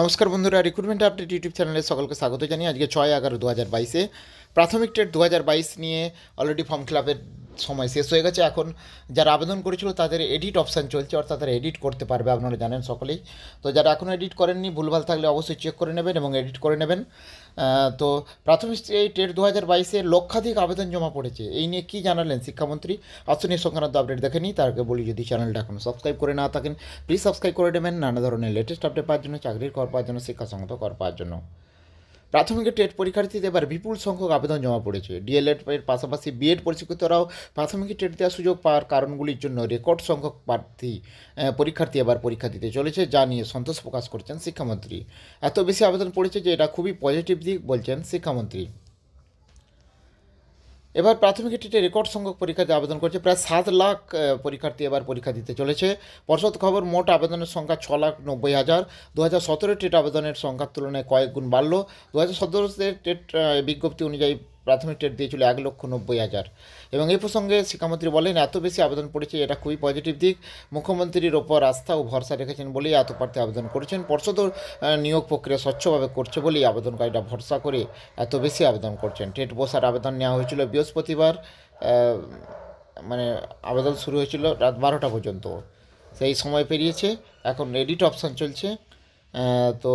নমস্কার বন্ধুরা recruitment update YouTube চ্যানেলে সকলকে স্বাগত জানিয়ে আজকে ছয় এগারো দু হাজার বাইশে প্রাথমিক টেট দু হাজার বাইশ নিয়ে অলরেডি ফর্ম ক্লাবের সময় শেষ হয়ে গেছে এখন যারা আবেদন করেছিল তাদের এডিট অপশান চলছে অর্থাৎ তারা এডিট করতে পারবে আপনারা জানেন সকলেই তো যারা এখনও এডিট করেননি ভুলভাল থাকলে অবশ্যই চেক করে নেবেন এবং এডিট করে নেবেন তো প্রাথমিক এই টেট দু হাজার বাইশে লক্ষাধিক আবেদন জমা পড়েছে এই নিয়ে কী জানালেন শিক্ষামন্ত্রী আসুন এই সংক্রান্ত আপডেট দেখে নিই তার আগে বলি যদি চ্যানেলটা এখন সাবস্ক্রাইব করে না থাকেন প্লিজ সাবস্ক্রাইব করে নেবেন নানা ধরনের লেটেস্ট আপডেট পাওয়ার জন্য চাকরির কর পাওয়ার জন্য শিক্ষা সংক্রান্ত কর পাওয়ার জন্য প্রাথমিক টেট পরীক্ষার্থীতে এবার বিপুল সংখ্যক আবেদন জমা পড়েছে ডিএলএড এর পাশাপাশি বিএড প্রশিক্ষিতরাও প্রাথমিক টেট দেওয়ার সুযোগ পাওয়ার কারণগুলির জন্য রেকর্ড সংখ্যক প্রার্থী পরীক্ষার্থী এবার পরীক্ষা দিতে চলেছে যা নিয়ে সন্তোষ প্রকাশ করছেন শিক্ষামন্ত্রী এত বেশি আবেদন পড়েছে যে এটা খুবই পজিটিভ দিক বলছেন শিক্ষামন্ত্রী এবার প্রাথমিক টিটে রেকর্ড সংখ্যক পরীক্ষাতে আবেদন করছে প্রায় সাত লাখ পরীক্ষার্থী এবার পরীক্ষা দিতে চলেছে পর্ষদ খবর মোট আবেদনের সংখ্যা ছ লাখ নব্বই হাজার দু হাজার সতেরো টেট আবেদনের সংখ্যার তুলনায় কয়েক গুণ বাড়ল দু হাজার সতেরো টেট বিজ্ঞপ্তি অনুযায়ী প্রাথমিক দিয়ে দিয়েছিল এক লক্ষ নব্বই হাজার এবং এই প্রসঙ্গে শিক্ষামন্ত্রী বলেন এত বেশি আবেদন পড়েছে এটা খুবই পজিটিভ দিক মুখ্যমন্ত্রীর ওপর আস্থা ও ভরসা রেখেছেন বলেই এত প্রার্থী আবেদন করেছেন পর্ষদও নিয়োগ প্রক্রিয়া স্বচ্ছভাবে করছে বলেই আবেদনকারীরা ভরসা করে এত বেশি আবেদন করছেন টেট বসার আবেদন নেওয়া হয়েছিল বৃহস্পতিবার মানে আবেদন শুরু হয়েছিল রাত বারোটা পর্যন্ত সেই সময় পেরিয়েছে এখন এডিট অপশান চলছে তো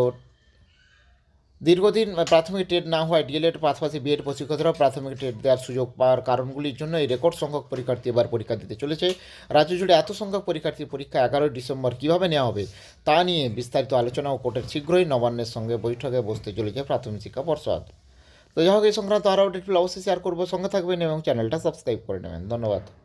দীর্ঘদিন প্রাথমিক টেট না হওয়ায় ডিএলএড পাশাপাশি বিএড প্রশিক্ষকরা প্রাথমিক টেট দেওয়ার সুযোগ পাওয়ার কারণগুলির জন্য এই রেকর্ড সংখ্যক পরীক্ষার্থী এবার পরীক্ষা দিতে চলেছে রাজ্য জুড়ে এত সংখ্যক পরীক্ষার্থীর পরীক্ষা এগারোই ডিসেম্বর কীভাবে নেওয়া হবে তা নিয়ে বিস্তারিত আলোচনা ও কোর্টের শীঘ্রই নবান্নের সঙ্গে বৈঠকে বসতে চলেছে প্রাথমিক শিক্ষা পর্ষদ তো যাই হোক এই সংক্রান্ত আরও আপডেটগুলো অবশ্যই শেয়ার করবো সঙ্গে থাকবেন এবং চ্যানেলটা সাবস্ক্রাইব করে নেবেন ধন্যবাদ